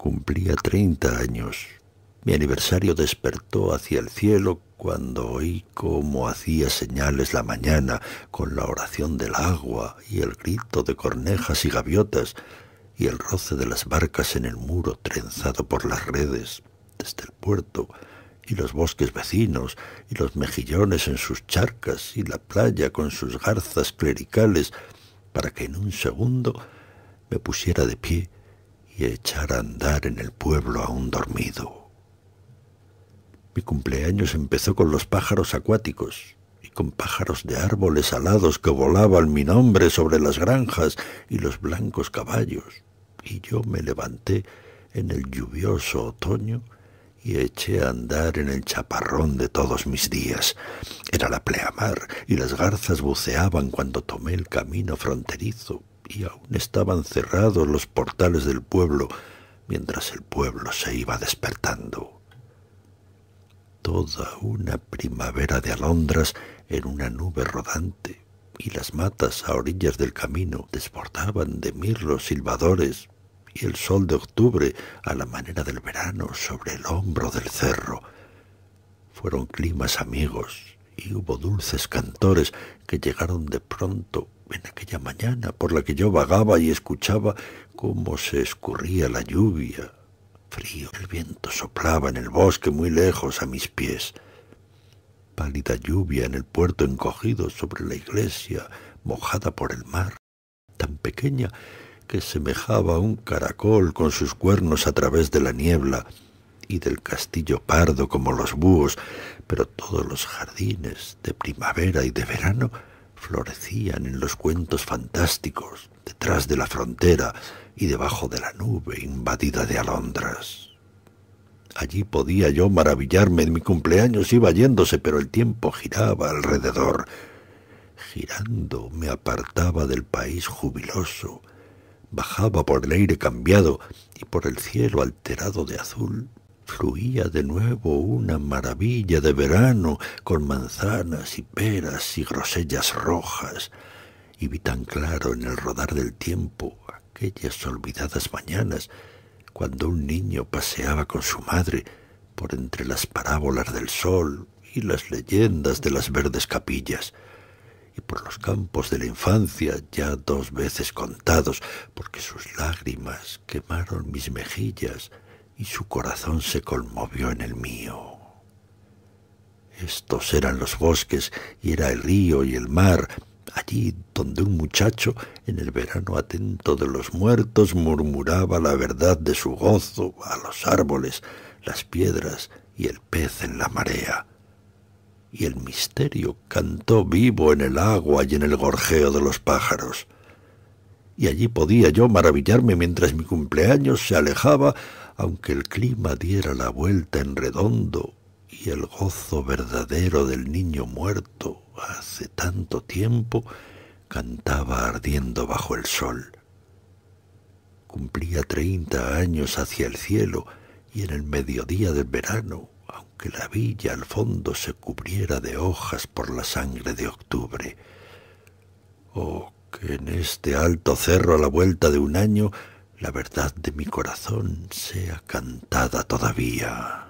Cumplía treinta años. Mi aniversario despertó hacia el cielo cuando oí cómo hacía señales la mañana con la oración del agua y el grito de cornejas y gaviotas y el roce de las barcas en el muro trenzado por las redes desde el puerto y los bosques vecinos y los mejillones en sus charcas y la playa con sus garzas clericales para que en un segundo me pusiera de pie y echar a andar en el pueblo aún dormido. Mi cumpleaños empezó con los pájaros acuáticos y con pájaros de árboles alados que volaban mi nombre sobre las granjas y los blancos caballos, y yo me levanté en el lluvioso otoño y eché a andar en el chaparrón de todos mis días. Era la pleamar y las garzas buceaban cuando tomé el camino fronterizo y aún estaban cerrados los portales del pueblo mientras el pueblo se iba despertando. Toda una primavera de alondras en una nube rodante, y las matas a orillas del camino desbordaban de mirlos silbadores, y el sol de octubre a la manera del verano sobre el hombro del cerro. Fueron climas amigos, y hubo dulces cantores que llegaron de pronto mañana por la que yo vagaba y escuchaba cómo se escurría la lluvia. Frío, el viento soplaba en el bosque muy lejos a mis pies. Pálida lluvia en el puerto encogido sobre la iglesia, mojada por el mar, tan pequeña que semejaba un caracol con sus cuernos a través de la niebla y del castillo pardo como los búhos, pero todos los jardines de primavera y de verano florecían en los cuentos fantásticos, detrás de la frontera y debajo de la nube invadida de alondras. Allí podía yo maravillarme, en mi cumpleaños iba yéndose, pero el tiempo giraba alrededor. Girando me apartaba del país jubiloso, bajaba por el aire cambiado y por el cielo alterado de azul, Fluía de nuevo una maravilla de verano con manzanas y peras y grosellas rojas, y vi tan claro en el rodar del tiempo aquellas olvidadas mañanas cuando un niño paseaba con su madre por entre las parábolas del sol y las leyendas de las verdes capillas, y por los campos de la infancia ya dos veces contados, porque sus lágrimas quemaron mis mejillas y su corazón se conmovió en el mío. Estos eran los bosques y era el río y el mar, allí donde un muchacho, en el verano atento de los muertos, murmuraba la verdad de su gozo a los árboles, las piedras y el pez en la marea. Y el misterio cantó vivo en el agua y en el gorjeo de los pájaros y allí podía yo maravillarme mientras mi cumpleaños se alejaba, aunque el clima diera la vuelta en redondo y el gozo verdadero del niño muerto hace tanto tiempo cantaba ardiendo bajo el sol. Cumplía treinta años hacia el cielo y en el mediodía del verano, aunque la villa al fondo se cubriera de hojas por la sangre de octubre. Oh, que en este alto cerro a la vuelta de un año la verdad de mi corazón sea cantada todavía.